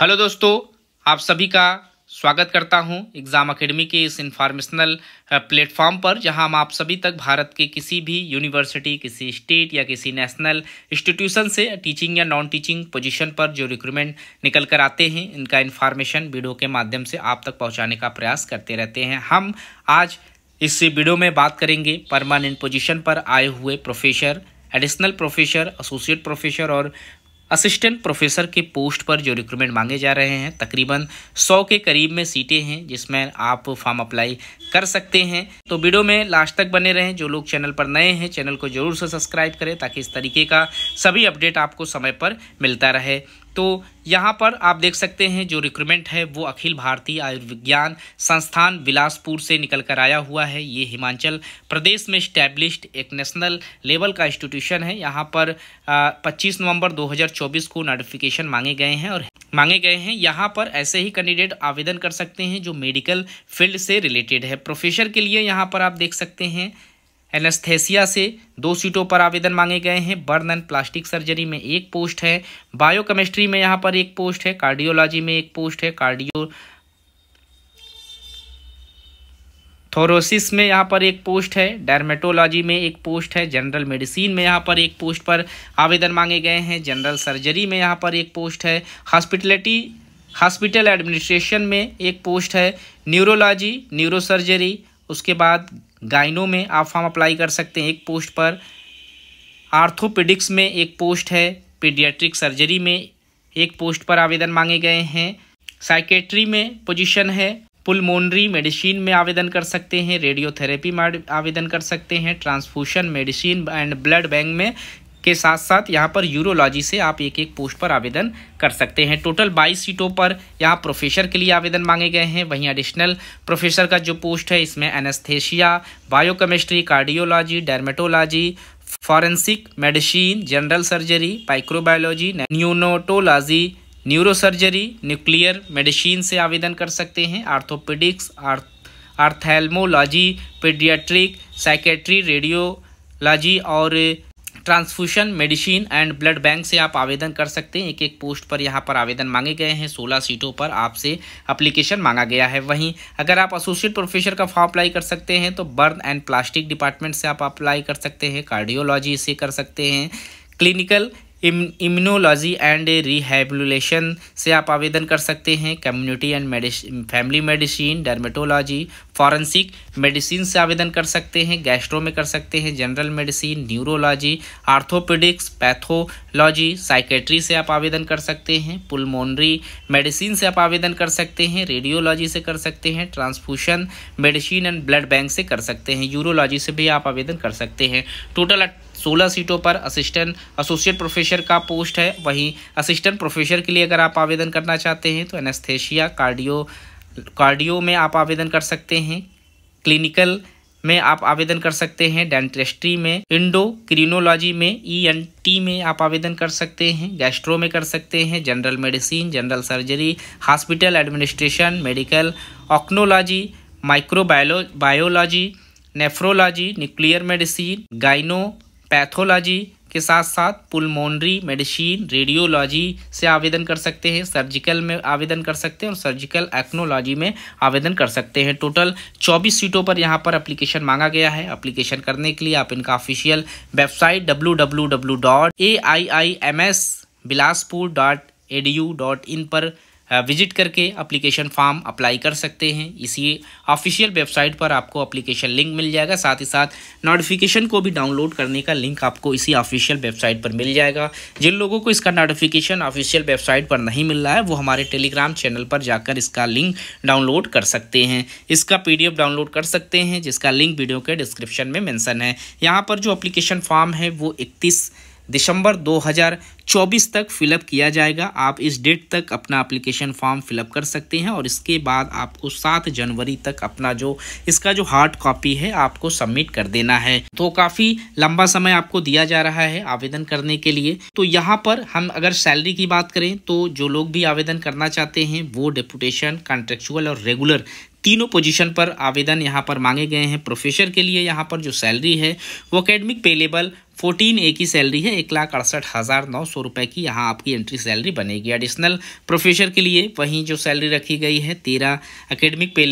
hello दोस्तों आप सभी का स्वागत करता हूं एग्ज़ाम अकेडमी के इस इंफॉर्मेशनल प्लेटफॉर्म पर जहां हम आप सभी तक भारत के किसी भी यूनिवर्सिटी किसी स्टेट या किसी नेशनल इंस्टीट्यूशन से टीचिंग या नॉन टीचिंग पोजीशन पर जो रिक्रूटमेंट निकल कर आते हैं इनका इन्फॉर्मेशन वीडियो के माध्यम से आप तक पहुँचाने का प्रयास करते रहते हैं हम आज इस वीडियो में बात करेंगे परमानेंट पोजिशन पर आए हुए professor additional professor associate professor और असिस्टेंट प्रोफेसर के पोस्ट पर जो रिक्रूटमेंट मांगे जा रहे हैं तकरीबन 100 के करीब में सीटें हैं जिसमें आप फॉर्म अप्लाई कर सकते हैं तो वीडियो में लास्ट तक बने रहें जो लोग चैनल पर नए हैं चैनल को ज़रूर से सब्सक्राइब करें ताकि इस तरीके का सभी अपडेट आपको समय पर मिलता रहे तो यहाँ पर आप देख सकते हैं जो रिक्रूटमेंट है वो अखिल भारतीय आयुर्विज्ञान संस्थान बिलासपुर से निकल कर आया हुआ है ये हिमाचल प्रदेश में स्टैब्लिश्ड एक नेशनल लेवल का इंस्टीट्यूशन है यहाँ पर आ, 25 नवंबर 2024 को नोटिफिकेशन मांगे गए हैं और मांगे गए हैं यहाँ पर ऐसे ही कैंडिडेट आवेदन कर सकते हैं जो मेडिकल फील्ड से रिलेटेड है प्रोफेसर के लिए यहाँ पर आप देख सकते हैं एनेस्थेसिया से दो सीटों पर आवेदन मांगे गए हैं बर्न एंड प्लास्टिक सर्जरी में एक पोस्ट है बायोकेमिस्ट्री में यहाँ पर एक पोस्ट है कार्डियोलॉजी में एक पोस्ट है कार्डियो थोरोसिस में यहाँ पर एक पोस्ट है डर्मेटोलॉजी में एक पोस्ट है जनरल मेडिसिन में यहाँ पर एक पोस्ट पर आवेदन मांगे गए हैं जनरल सर्जरी में यहाँ पर एक पोस्ट है हॉस्पिटलिटी हॉस्पिटल एडमिनिस्ट्रेशन में एक पोस्ट है न्यूरोलॉजी न्यूरोसर्जरी उसके बाद गाइनो में आप फॉर्म अप्लाई कर सकते हैं एक पोस्ट पर आर्थोपेडिक्स में एक पोस्ट है पीडियाट्रिक सर्जरी में एक पोस्ट पर आवेदन मांगे गए हैं साइकेट्री में पोजीशन है पुलमोनरी मेडिसिन में आवेदन कर सकते हैं रेडियोथेरेपी में आवेदन कर सकते हैं transfusion medicine and blood bank में के साथ साथ यहाँ पर यूरोलॉजी से आप एक एक पोस्ट पर आवेदन कर सकते हैं टोटल 22 सीटों पर यहाँ प्रोफेसर के लिए आवेदन मांगे गए हैं वहीं एडिशनल प्रोफेसर का जो पोस्ट है इसमें anaesthesia biochemistry cardiology dermatology forensic medicine general surgery microbiology neonatology neurosurgery nuclear medicine से आवेदन कर सकते हैं orthopaedics ophthalmology paediatric psychiatry radiology और transfusion medicine and blood bank से आप आवेदन कर सकते हैं एक एक पोस्ट पर यहाँ पर आवेदन मांगे गए हैं सोलह सीटों पर आपसे अप्लीकेशन मांगा गया है वहीं अगर आप एसोसिएट प्रोफेसर का फॉर्म अप्लाई कर सकते हैं तो बर्न एंड प्लास्टिक डिपार्टमेंट से आप अप्लाई कर सकते हैं कार्डियोलॉजी से कर सकते हैं क्लिनिकल इम्यूनोलॉजी एंड रिहेबलेशन से आप आवेदन कर सकते हैं community and medicine family medicine dermatology forensic medicine से आवेदन कर सकते हैं गैस्ट्रो में कर सकते हैं general medicine neurology orthopaedics pathology psychiatry से आप आवेदन कर सकते हैं पुलमोनरी मेडिसिन से आप आवेदन कर सकते हैं रेडियोलॉजी से कर सकते हैं transfusion medicine and blood bank से कर सकते हैं यूरोलॉजी से भी आप आवेदन कर सकते हैं टोटल सोलह सीटों पर असिस्टेंट एसोसिएट प्रोफेसर का पोस्ट है वहीं असिस्टेंट प्रोफेसर के लिए अगर आप आवेदन करना चाहते हैं तो एनेस्थेशिया कार्डियो कार्डियो में आप आवेदन कर सकते हैं क्लिनिकल में आप आवेदन कर सकते हैं डेंटिस्ट्री में इंडो क्रीनोलॉजी में ई एन टी में आप आवेदन कर सकते हैं गैस्ट्रो में कर सकते हैं general medicine general surgery hospital administration medical oncology microbiology nephrology nuclear medicine gynae pathology के साथ साथ पुलमोनरी मेडिसिन रेडियोलॉजी से आवेदन कर सकते हैं सर्जिकल में आवेदन कर सकते हैं और सर्जिकल एक्नोलॉजी में आवेदन कर सकते हैं टोटल 24 सीटों पर यहाँ पर एप्लीकेशन मांगा गया है एप्लीकेशन करने के लिए आप इनका official website W Bilaspur dot E D U dot in पर विजिट करके अप्लीकेशन फॉर्म अप्लाई कर सकते हैं इसी ऑफिशियल वेबसाइट पर आपको अप्लीकेशन लिंक मिल जाएगा साथ ही साथ नोटिफिकेशन को भी डाउनलोड करने का लिंक आपको इसी ऑफिशियल वेबसाइट पर मिल जाएगा जिन लोगों को इसका नोटिफिकेशन ऑफिशियल वेबसाइट पर नहीं मिल रहा है वो हमारे टेलीग्राम चैनल पर जाकर इसका लिंक डाउनलोड कर सकते हैं इसका पी डाउनलोड कर सकते हैं जिसका लिंक वीडियो के डिस्क्रिप्शन में मैंसन है यहाँ पर जो अप्लीकेशन फॉर्म है वो इकतीस दिसंबर 2024 तक फिलअप किया जाएगा आप इस डेट तक अपना एप्लीकेशन फॉर्म फिलअप कर सकते हैं और इसके बाद आपको 7 जनवरी तक अपना जो इसका जो हार्ड कॉपी है आपको सबमिट कर देना है तो काफ़ी लंबा समय आपको दिया जा रहा है आवेदन करने के लिए तो यहाँ पर हम अगर सैलरी की बात करें तो जो लोग भी आवेदन करना चाहते हैं वो डेपुटेशन कॉन्ट्रेक्चुअल और रेगुलर तीनों पोजीशन पर आवेदन यहाँ पर मांगे गए हैं प्रोफेसर के लिए यहाँ पर जो सैलरी है वो अकेडमिक पेलेबल फोर्टीन ए की सैलरी है एक लाख अड़सठ हज़ार नौ सौ रुपये की यहाँ आपकी एंट्री सैलरी बनेगी एडिशनल प्रोफेसर के लिए वहीं जो सैलरी रखी गई है तेरह academic pay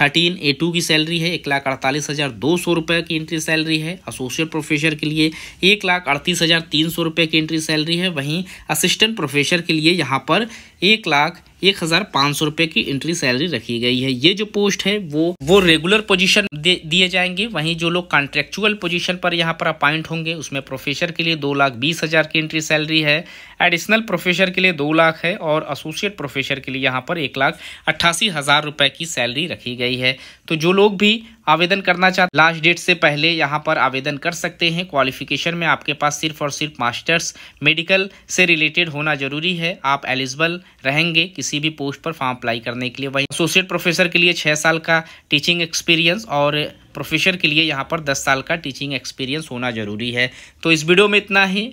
thirteen A two की सैलरी है एक लाख अड़तालीस हज़ार दो सौ रुपये की एंट्री सैलरी है एसोसिएट प्रोफेसर के लिए एक लाख अड़तीस हज़ार तीन सौ रुपये की एंट्री सैलरी है वहीं असिस्टेंट प्रोफेसर के लिए यहाँ पर एक लाख एक हजार पाँच सौ रुपए की एंट्री सैलरी रखी गई है ये जो पोस्ट है वो वो रेगुलर पोजीशन दिए जाएंगे वहीं जो लोग कॉन्ट्रेक्चुअल पोजीशन पर यहाँ पर अपॉइंट होंगे उसमें प्रोफेसर के लिए दो लाख बीस हजार की एंट्री सैलरी है एडिशनल प्रोफेसर के लिए दो लाख है और एसोसिएट प्रोफेसर के लिए यहाँ पर एक लाख अट्ठासी हज़ार रुपये की सैलरी रखी गई है तो जो लोग भी आवेदन करना चाहते लास्ट डेट से पहले यहाँ पर आवेदन कर सकते हैं क्वालिफिकेशन में आपके पास सिर्फ और सिर्फ मास्टर्स मेडिकल से रिलेटेड होना जरूरी है आप एलिजिबल रहेंगे किसी भी पोस्ट पर फॉर्म अप्लाई करने के लिए वहीं एसोसिएट प्रोफेसर के लिए छः साल का टीचिंग एक्सपीरियंस और प्रोफेसर के लिए यहाँ पर दस साल का टीचिंग एक्सपीरियंस होना जरूरी है तो इस वीडियो में इतना ही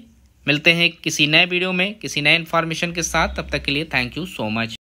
मिलते हैं किसी नए वीडियो में किसी नए इन्फॉर्मेशन के साथ तब तक के लिए थैंक यू सो मच